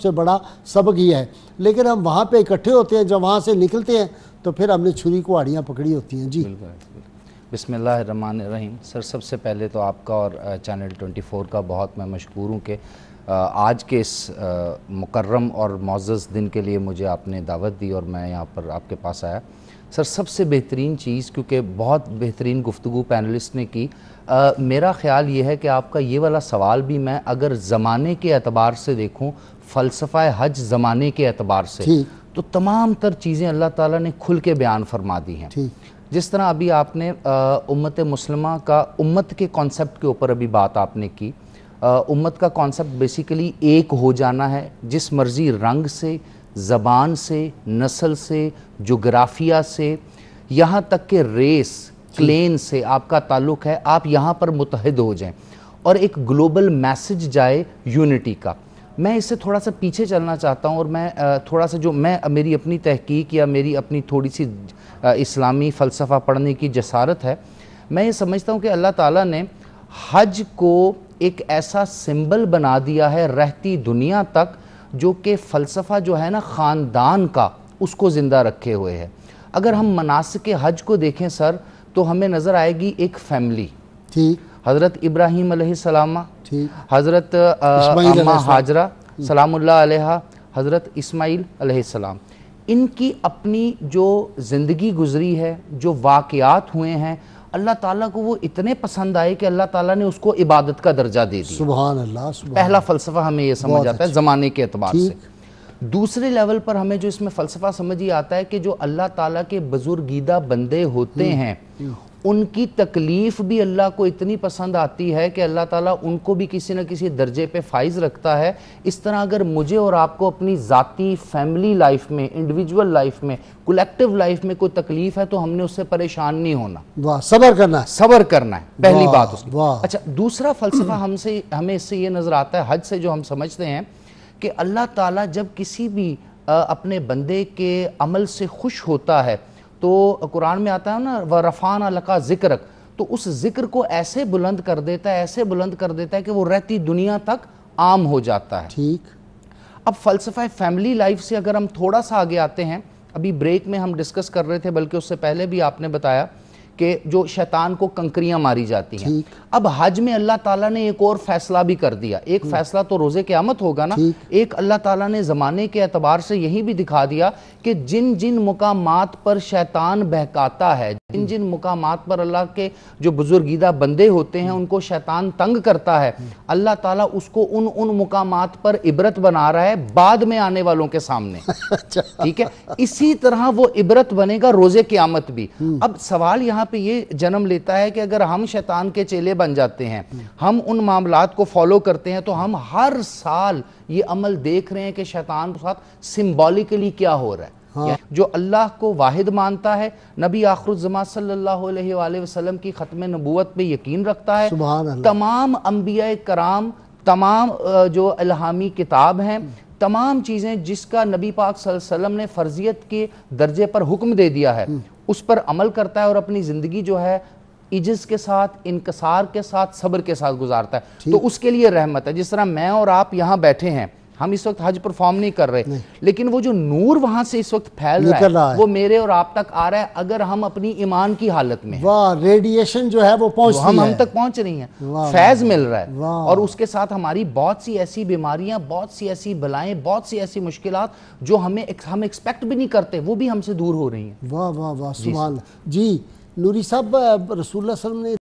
सबसे बड़ा सबक यह है लेकिन हम वहाँ पे इकट्ठे होते हैं जब वहाँ से निकलते हैं तो फिर हमने छुरी को आड़ियाँ पकड़ी होती हैं जी रहीम सर सबसे पहले तो आपका और चैनल फोर का बहुत मैं मशहूर हूँ कि आज के इस मुकर्रम और मोज़ दिन के लिए मुझे आपने दावत दी और मैं यहाँ पर आपके पास आया सर सबसे बेहतरीन चीज़ क्योंकि बहुत बेहतरीन गुफ्तु पैनलिस्ट ने की आ, मेरा ख्याल ये है कि आपका ये वाला सवाल भी मैं अगर ज़माने के अतबार से देखूँ फ़लसफ़ा हज ज़माने के अतबार से तो तमाम तर चीज़ें अल्लाह ताली ने खुल के बयान फरमा दी हैं जिस तरह अभी आपने उम्मत मुसलमा का उम्मत के कॉन्सेप्ट के ऊपर अभी बात आपने की उम्मत का कॉन्सेप्ट बेसिकली एक हो जाना है जिस मर्ज़ी रंग से ज़बान से नस्ल से जोग्राफिया से यहाँ तक के रेस क्लेन से आपका ताल्लुक है आप यहाँ पर मुतहद हो जाएं और एक ग्लोबल मैसेज जाए यूनिटी का मैं इससे थोड़ा सा पीछे चलना चाहता हूँ और मैं थोड़ा सा जो मैं मेरी अपनी तहकीक या मेरी अपनी थोड़ी सी इस्लामी फ़लसफ़ा पढ़ने की जसारत है मैं ये समझता हूँ कि अल्लाह ताला ने हज को एक ऐसा सिंबल बना दिया है रहती दुनिया तक जो कि फ़लसफ़ा जो है ना ख़ानदान का उसको ज़िंदा रखे हुए है अगर हम मनास के हज को देखें सर तो हमें नज़र आएगी एक फैमिली ठीक हज़रत इब्राहिम सलाम हज़रत अम्मा हाजरा हम्म। सलामुल्लाह हज़रत इस्माईल सलाम इनकी अपनी जो ज़िंदगी गुजरी है जो वाकयात हुए हैं अल्लाह ताला को वो इतने पसंद आए कि अल्लाह ताला ने उसको इबादत का दर्जा दे दिया सुबह अल्लाह पहला फ़लसफ़ा हमें ये समझ आता है अच्छा। ज़माने के अतबार से दूसरे लेवल पर हमें जो इसमें फ़लसफ़ा समझ ही आता है कि जो अल्लाह ताला के बुजुर्गीदा बंदे होते हम्म। हैं हम्म। उनकी तकलीफ़ भी अल्लाह को इतनी पसंद आती है कि अल्लाह ताला उनको भी किसी न किसी दर्जे पे फाइज रखता है इस तरह अगर मुझे और आपको अपनी ज़ाती फैमिली लाइफ में इंडिविजुअल लाइफ में कलेक्टिव लाइफ में कोई तकलीफ है तो हमने उससे परेशान नहीं होना सबर करना है सबर करना है पहली बात उसकी अच्छा दूसरा फलसफा हमसे हमें इससे ये नज़र आता है हज से जो हम समझते हैं कि अल्लाह ताला जब किसी भी अपने बंदे के अमल से खुश होता है तो कुरान में आता है ना व रफ़ान लका जिक्र तो उस ज़िक्र को ऐसे बुलंद कर देता है ऐसे बुलंद कर देता है कि वो रहती दुनिया तक आम हो जाता है ठीक अब फ़लसफ़ा फैमिली लाइफ से अगर हम थोड़ा सा आगे आते हैं अभी ब्रेक में हम डिस्कस कर रहे थे बल्कि उससे पहले भी आपने बताया कि जो शैतान को कंकरियाँ मारी जाती हैं अब हज में अल्लाह ताला ने एक और फैसला भी कर दिया एक हम्म। फैसला तो रोज़े के आमत होगा ना एक अल्लाह ताला ने ज़माने के अतबार से यही भी दिखा दिया कि जिन जिन मुकाम पर शैतान बहकाता है जिन जिन मुकाम पर अल्लाह के जो बुजुर्गीदा बंदे होते हैं उनको शैतान तंग करता है हम्म। अल्लाह ताला उसको उन उन मुकाम पर इबरत बना रहा है बाद में आने वालों के सामने अच्छा। ठीक है इसी तरह वो इबरत बनेगा रोज़े आमत भी हम्म। अब सवाल यहाँ पे ये जन्म लेता है कि अगर हम शैतान के चेले बन जाते हैं हम उन मामला को फॉलो करते हैं तो हम हर साल ये अमल देख रहे हैं कि शैतान के साथ सिम्बॉलिकली क्या हो रहा है हाँ। जो अल्लाह को वाहिद मानता है नबी आखरुजमा सल्लल्लाहु अलैहि वसल्लम की ख़त्म नबूत पे यकीन रखता है तमाम अम्बिया कराम तमाम जो अल्हामी किताब हैं तमाम चीज़ें जिसका नबी पाक सल्लम ने फर्जियत के दर्जे पर हुक्म दे दिया है हम्म। उस पर अमल करता है और अपनी ज़िंदगी जो है इजस के साथ इनकसार के साथ सब्र के साथ गुजारता है तो उसके लिए रहमत है जिस तरह मैं और आप यहाँ बैठे हैं हम इस वक्त हज परफॉर्म नहीं कर रहे नहीं। लेकिन वो जो नूर वहां से इस वक्त फैल रहा है, रहा है वो मेरे और आप तक आ रहा है अगर हम अपनी ईमान की हालत में वाह रेडिएशन जो है वो पहुंच हम है। हम तक पहुंच रही है फैज मिल रहा है और उसके साथ हमारी बहुत सी ऐसी बीमारियां बहुत सी ऐसी बलाएं बहुत सी ऐसी मुश्किल जो हमें हम एक्सपेक्ट भी नहीं करते वो भी हमसे दूर हो रही है वाह वाह वाह जी नूरी साहब रसूल ने